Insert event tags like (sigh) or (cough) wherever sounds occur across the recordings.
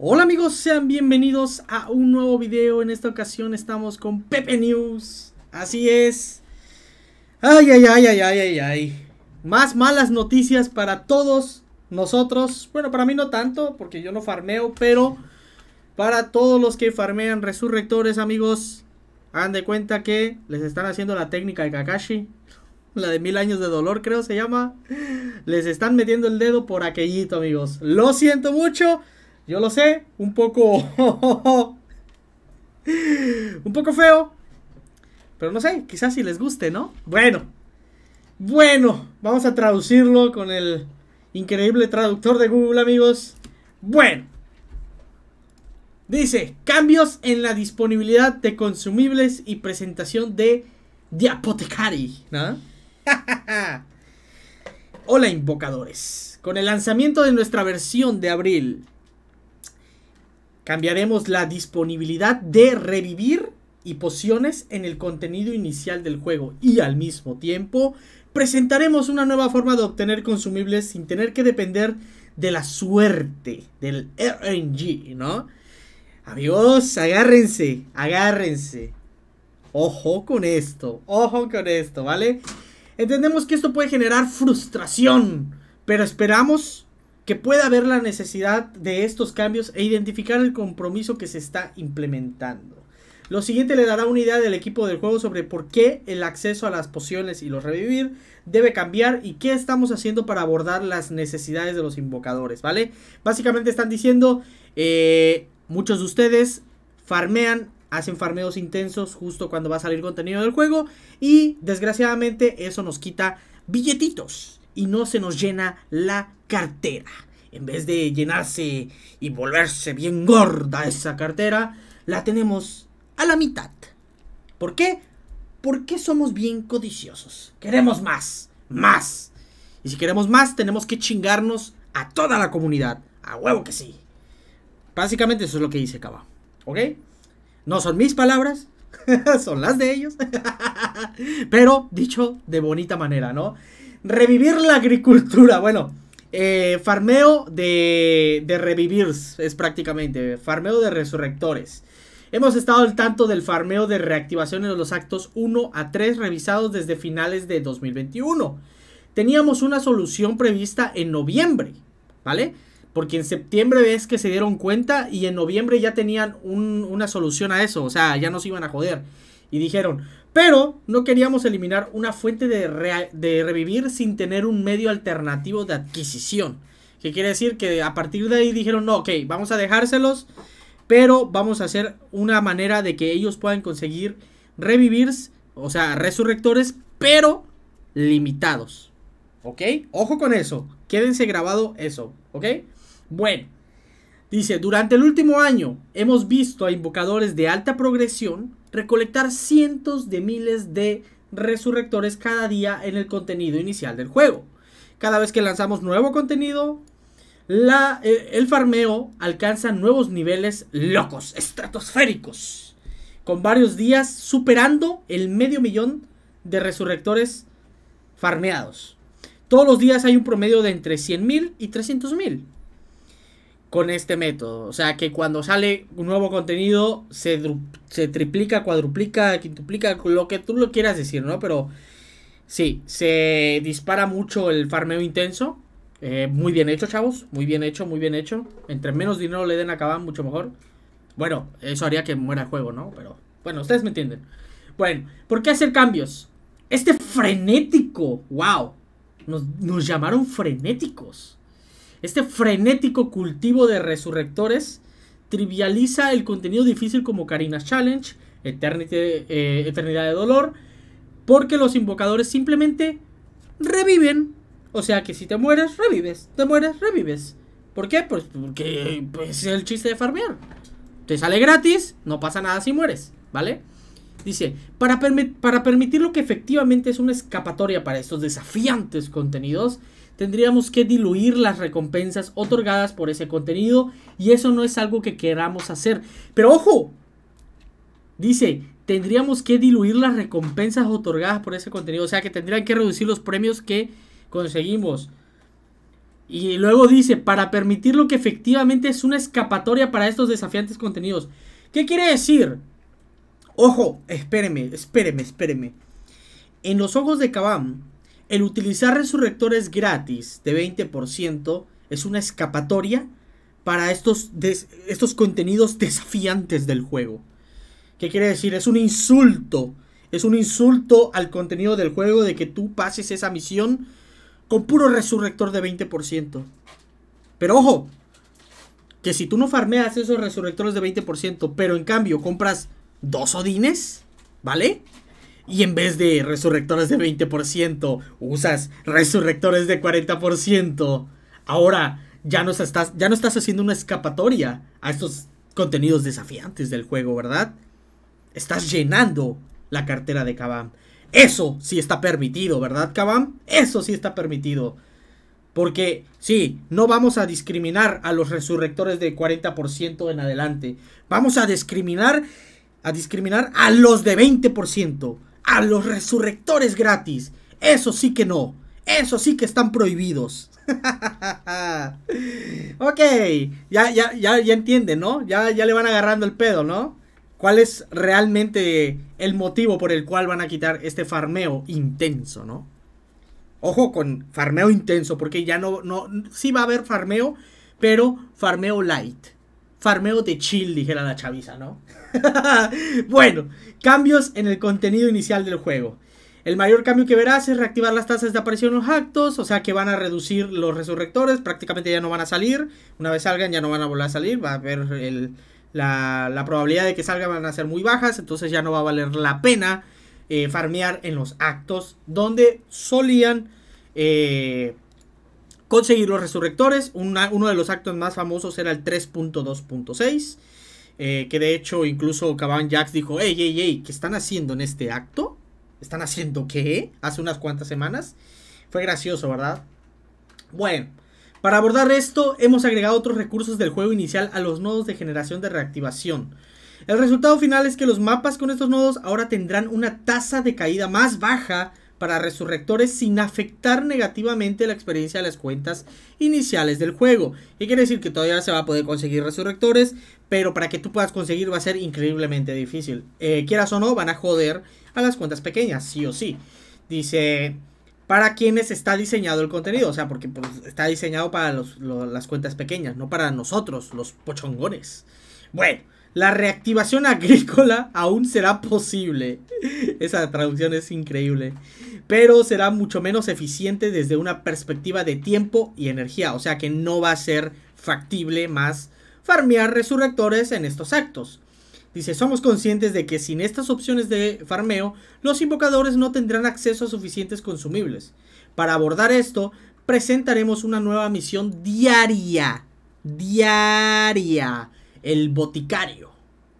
Hola amigos, sean bienvenidos a un nuevo video. En esta ocasión estamos con Pepe News. Así es. Ay, ay, ay, ay, ay, ay, ay. Más malas noticias para todos nosotros. Bueno, para mí no tanto, porque yo no farmeo, pero para todos los que farmean resurrectores, amigos, hagan de cuenta que les están haciendo la técnica de Kakashi. La de mil años de dolor, creo se llama. Les están metiendo el dedo por aquellito, amigos. Lo siento mucho. Yo lo sé, un poco... (laughs) un poco feo. Pero no sé, quizás si les guste, ¿no? Bueno. Bueno, vamos a traducirlo con el increíble traductor de Google, amigos. Bueno. Dice, cambios en la disponibilidad de consumibles y presentación de Diapotecari. (laughs) Hola invocadores. Con el lanzamiento de nuestra versión de abril Cambiaremos la disponibilidad de revivir y pociones en el contenido inicial del juego y al mismo tiempo presentaremos una nueva forma de obtener consumibles sin tener que depender de la suerte del RNG, ¿no? Amigos, agárrense, agárrense. Ojo con esto, ojo con esto, ¿vale? Entendemos que esto puede generar frustración, pero esperamos que pueda ver la necesidad de estos cambios e identificar el compromiso que se está implementando. Lo siguiente le dará una idea del equipo del juego sobre por qué el acceso a las pociones y los revivir debe cambiar y qué estamos haciendo para abordar las necesidades de los invocadores, ¿vale? Básicamente están diciendo, eh, muchos de ustedes farmean, hacen farmeos intensos justo cuando va a salir contenido del juego y desgraciadamente eso nos quita billetitos, y no se nos llena la cartera. En vez de llenarse y volverse bien gorda esa cartera, la tenemos a la mitad. ¿Por qué? Porque somos bien codiciosos. Queremos más, más. Y si queremos más, tenemos que chingarnos a toda la comunidad. A huevo que sí. Básicamente eso es lo que dice Kaba. ¿Ok? No son mis palabras, (laughs) son las de ellos. (laughs) Pero dicho de bonita manera, ¿no? Revivir la agricultura. (laughs) Bueno, eh, farmeo de, de revivir es prácticamente. Farmeo de resurrectores. Hemos estado al tanto del farmeo de reactivación en los actos 1 a 3 revisados desde finales de 2021. Teníamos una solución prevista en noviembre, ¿vale? Porque en septiembre es que se dieron cuenta y en noviembre ya tenían una solución a eso, o sea, ya nos iban a joder. Y dijeron, pero no queríamos eliminar una fuente de, revivir sin tener un medio alternativo de adquisición. Que quiere decir que a partir de ahí dijeron, no, ok, vamos a dejárselos, pero vamos a hacer una manera de que ellos puedan conseguir revivir, o sea, resurrectores, pero limitados. ¿Ok? Ojo con eso. Quédense grabado eso. ¿Ok? Bueno. Dice, durante el último año hemos visto a invocadores de alta progresión recolectar cientos de miles de resurrectores cada día en el contenido inicial del juego. Cada vez que lanzamos nuevo contenido, eh, el farmeo alcanza nuevos niveles locos, estratosféricos, con varios días superando el medio millón de resurrectores farmeados. Todos los días hay un promedio de entre 100.000 y 300.000 con este método. O sea, que cuando sale un nuevo contenido se, se triplica, cuadruplica, quintuplica, lo que tú lo quieras decir, ¿no? Pero sí, se dispara mucho el farmeo intenso. Eh, muy bien hecho, chavos. Muy bien hecho, muy bien hecho. Entre menos dinero le den a Kaban, mucho mejor. Bueno, eso haría que muera el juego, ¿no? Pero bueno, ustedes me entienden. Bueno, ¿por qué hacer cambios? Este frenético, wow. Nos, nos llamaron frenéticos. Este frenético cultivo de resurrectores trivializa el contenido difícil como Karina's Challenge, eh, Eternidad de Dolor, porque los invocadores simplemente reviven. O sea que si te mueres, revives. Te mueres, revives. ¿Por qué? Pues porque pues, es el chiste de farmear. Te sale gratis, no pasa nada si mueres, ¿vale? Dice, para, para permitir lo que efectivamente es una escapatoria para estos desafiantes contenidos, tendríamos que diluir las recompensas otorgadas por ese contenido y eso no es algo que queramos hacer. Pero ojo, dice, tendríamos que diluir las recompensas otorgadas por ese contenido, o sea que tendrían que reducir los premios que conseguimos. Y luego dice, para permitir lo que efectivamente es una escapatoria para estos desafiantes contenidos. ¿Qué quiere decir? Ojo, espéreme, espéreme, espéreme. En los ojos de Kabam, el utilizar resurrectores gratis de 20% es una escapatoria para estos, estos contenidos desafiantes del juego. ¿Qué quiere decir? Es un insulto. Es un insulto al contenido del juego de que tú pases esa misión con puro resurrector de 20%. Pero ojo, que si tú no farmeas esos resurrectores de 20%, pero en cambio compras dos odines, ¿vale? y en vez de resurrectores de 20%, usas resurrectores de 40%. Ahora ya, nos estás, ya no estás haciendo una escapatoria a estos contenidos desafiantes del juego, ¿verdad? Estás llenando la cartera de Kabam. Eso sí está permitido, ¿verdad, Kabam? Eso sí está permitido. Porque sí, no vamos a discriminar a los resurrectores de 40% en adelante. Vamos a discriminar a discriminar a los de 20% a los resurrectores gratis. Eso sí que no. Eso sí que están prohibidos. (laughs) ok, ya, ya, ya, ya entienden, ¿no? Ya, ya le van agarrando el pedo, ¿no? ¿Cuál es realmente el motivo por el cual van a quitar este farmeo intenso, ¿no? Ojo con farmeo intenso, porque ya no, no, sí va a haber farmeo, pero farmeo light farmeo de chill, dijera la chaviza, ¿no? (laughs) bueno, cambios en el contenido inicial del juego. El mayor cambio que verás es reactivar las tasas de aparición en los actos, o sea que van a reducir los resurrectores, prácticamente ya no van a salir, una vez salgan ya no van a volver a salir, va a haber la, probabilidad de que salgan van a ser muy bajas, entonces ya no va a valer la pena eh, farmear en los actos donde solían... Eh, conseguir los resurrectores. uno de los actos más famosos era el 3.2.6. Eh, que de hecho incluso Caban Jax dijo, hey, hey, hey, ¿qué están haciendo en este acto? ¿Están haciendo qué? Hace unas cuantas semanas. Fue gracioso, ¿verdad? Bueno, para abordar esto hemos agregado otros recursos del juego inicial a los nodos de generación de reactivación. El resultado final es que los mapas con estos nodos ahora tendrán una tasa de caída más baja para resurrectores sin afectar negativamente la experiencia de las cuentas iniciales del juego. Y quiere decir que todavía se va a poder conseguir resurrectores, pero para que tú puedas conseguir va a ser increíblemente difícil. Eh, quieras o no, van a joder a las cuentas pequeñas, sí o sí. Dice, para quienes está diseñado el contenido, o sea, porque pues, está diseñado para las cuentas pequeñas, no para nosotros, los pochongones. Bueno. La reactivación agrícola aún será posible. Esa traducción es increíble. Pero será mucho menos eficiente desde una perspectiva de tiempo y energía. O sea que no va a ser factible más farmear resurrectores en estos actos. Dice, somos conscientes de que sin estas opciones de farmeo, los invocadores no tendrán acceso a suficientes consumibles. Para abordar esto, presentaremos una nueva misión diaria. Diaria el boticario,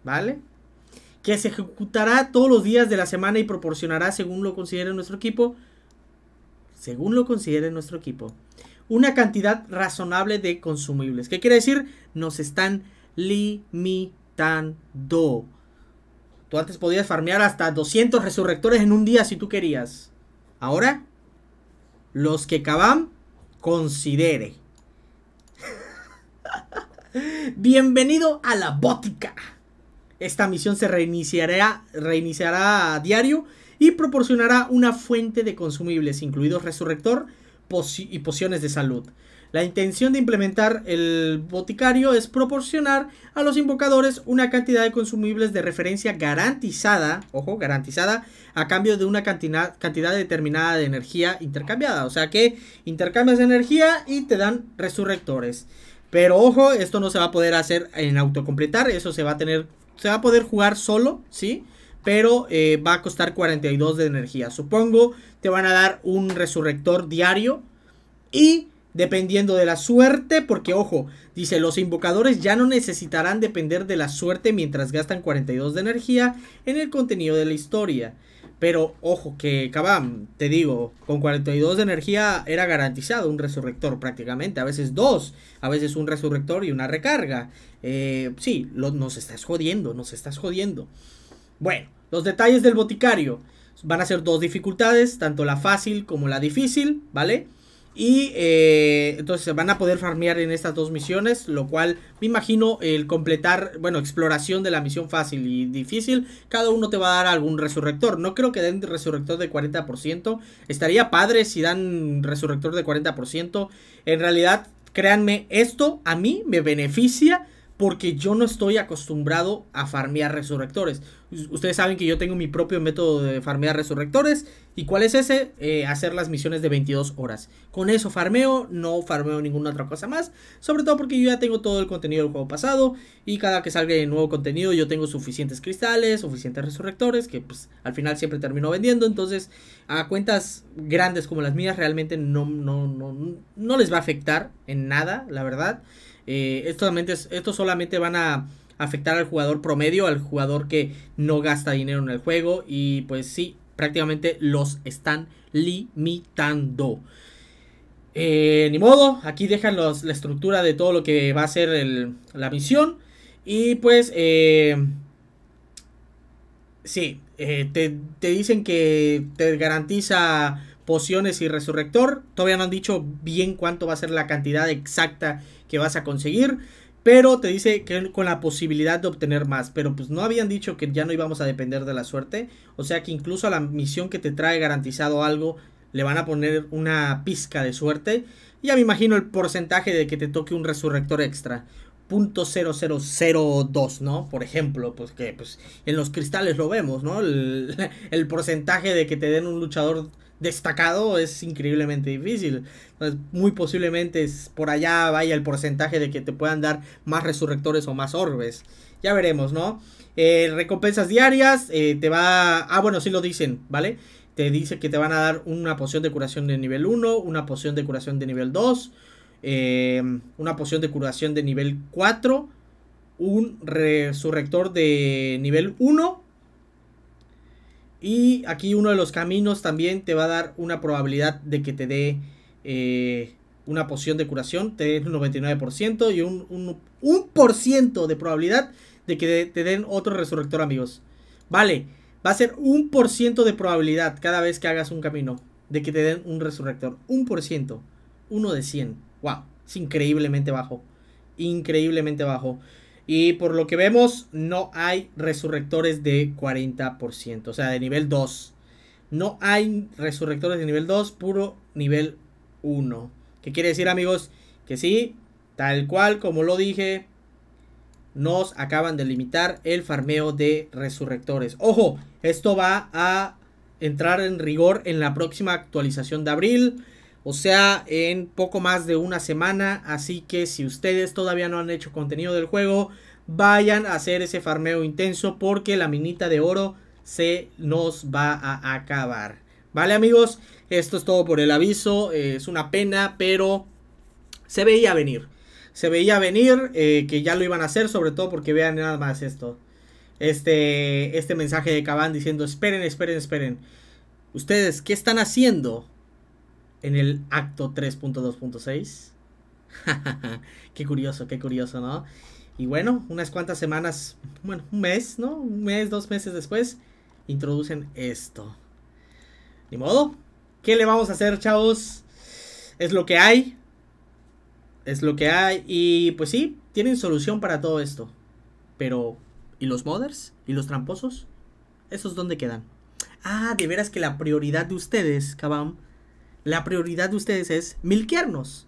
¿vale? Que se ejecutará todos los días de la semana y proporcionará, según lo considere nuestro equipo, según lo considere nuestro equipo, una cantidad razonable de consumibles. ¿Qué quiere decir? Nos están limitando. Tú antes podías farmear hasta 200 resurrectores en un día si tú querías. Ahora, los que caban considere. Bienvenido a la Bótica. Esta misión se reiniciará, reiniciará a diario y proporcionará una fuente de consumibles, incluidos resurrector y pociones de salud. La intención de implementar el boticario es proporcionar a los invocadores una cantidad de consumibles de referencia garantizada, ojo, garantizada, a cambio de una cantidad, cantidad determinada de energía intercambiada. O sea que intercambias energía y te dan resurrectores. Pero ojo, esto no se va a poder hacer en autocompletar, eso se va a tener, se va a poder jugar solo, ¿sí? Pero eh, va a costar 42 de energía. Supongo te van a dar un resurrector diario y dependiendo de la suerte, porque ojo, dice los invocadores ya no necesitarán depender de la suerte mientras gastan 42 de energía en el contenido de la historia. Pero ojo, que Kabam, te digo, con 42 de energía era garantizado un resurrector prácticamente. A veces dos, a veces un resurrector y una recarga. Eh, sí, nos estás jodiendo, nos estás jodiendo. Bueno, los detalles del boticario. Van a ser dos dificultades, tanto la fácil como la difícil, ¿vale? Y eh, entonces van a poder farmear en estas dos misiones, lo cual me imagino el completar, bueno, exploración de la misión fácil y difícil, cada uno te va a dar algún resurrector. No creo que den resurrector de 40%, estaría padre si dan resurrector de 40%. En realidad, créanme, esto a mí me beneficia porque yo no estoy acostumbrado a farmear resurrectores. Ustedes saben que yo tengo mi propio método de farmear resurrectores ¿Y cuál es ese? Eh, hacer las misiones de 22 horas. Con eso farmeo, no farmeo ninguna otra cosa más. Sobre todo porque yo ya tengo todo el contenido del juego pasado. Y cada que salga nuevo contenido yo tengo suficientes cristales, suficientes resurrectores. Que pues al final siempre termino vendiendo. Entonces a cuentas grandes como las mías realmente no, no, les va a afectar en nada, la verdad. Eh, solamente, esto solamente van a afectar al jugador promedio, al jugador que no gasta dinero en el juego. Y pues sí, prácticamente los están limitando. Eh, ni modo, aquí dejan la estructura de todo lo que va a ser la misión. Y pues, eh, sí, eh, te, te, dicen que te garantiza pociones y resurrector. Todavía no han dicho bien cuánto va a ser la cantidad exacta que vas a conseguir. Pero te dice que con la posibilidad de obtener más. Pero pues no habían dicho que ya no íbamos a depender de la suerte. O sea que incluso a la misión que te trae garantizado algo le van a poner una pizca de suerte. Y Ya me imagino el porcentaje de que te toque un resurrector extra. 0.0002, ¿no? Por ejemplo, pues que pues, en los cristales lo vemos, ¿no? El, (laughs) el, porcentaje de que te den un luchador destacado es increíblemente difícil. muy posiblemente es por allá vaya el porcentaje de que te puedan dar más resurrectores o más orbes. Ya veremos, ¿no? Eh, recompensas diarias, eh, te va... Ah, bueno, sí lo dicen, ¿vale? Te dice que te van a dar una poción de curación de nivel 1, una poción de curación de nivel 2, eh, una poción de curación de nivel 4, un resurrector de nivel 1 y aquí uno de los caminos también te va a dar una probabilidad de que te dé eh, una poción de curación. Te den un 99% y un, un, por ciento de probabilidad de que te den otro resurrector, amigos. Vale, va a ser un por de probabilidad cada vez que hagas un camino de que te den un resurrector. Un por ciento. Uno de 100. Wow, es increíblemente bajo. Increíblemente bajo. Y por lo que vemos, no hay resurrectores de 40%, o sea, de nivel 2. No hay resurrectores de nivel 2, puro nivel 1. ¿Qué quiere decir, amigos? Que sí, tal cual como lo dije, nos acaban de limitar el farmeo de resurrectores. Ojo, esto va a entrar en rigor en la próxima actualización de abril o sea, en poco más de una semana. Así que si ustedes todavía no han hecho contenido del juego, vayan a hacer ese farmeo intenso porque la minita de oro se nos va a acabar. Vale amigos, esto es todo por el aviso, es una pena, pero se veía venir. Se veía venir eh, que ya lo iban a hacer, sobre todo porque vean nada más esto. Este, este mensaje de Caban diciendo, esperen, esperen, esperen. Ustedes, ¿qué están haciendo? en el acto 3.2.6. (laughs) qué curioso, qué curioso, ¿no? Y bueno, unas cuantas semanas, bueno, un mes, ¿no? Un mes, dos meses después, introducen esto. Ni modo. ¿Qué le vamos a hacer, chavos? Es lo que hay. Es lo que hay. Y pues sí, tienen solución para todo esto. Pero, ¿y los modders? ¿Y los tramposos? ¿Esos dónde quedan? Ah, de veras que la prioridad de ustedes, Kabam, la prioridad de ustedes es milquearnos,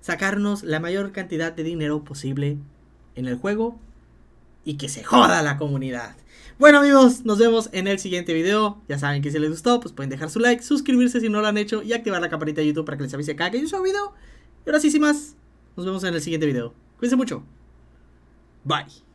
sacarnos la mayor cantidad de dinero posible en el juego y que se joda la comunidad. Bueno amigos, nos vemos en el siguiente video. Ya saben que si les gustó, pues pueden dejar su like, suscribirse si no lo han hecho y activar la campanita de YouTube para que les avise cada que yo suba video. Y ahora sí, sin más, nos vemos en el siguiente video. Cuídense mucho. Bye.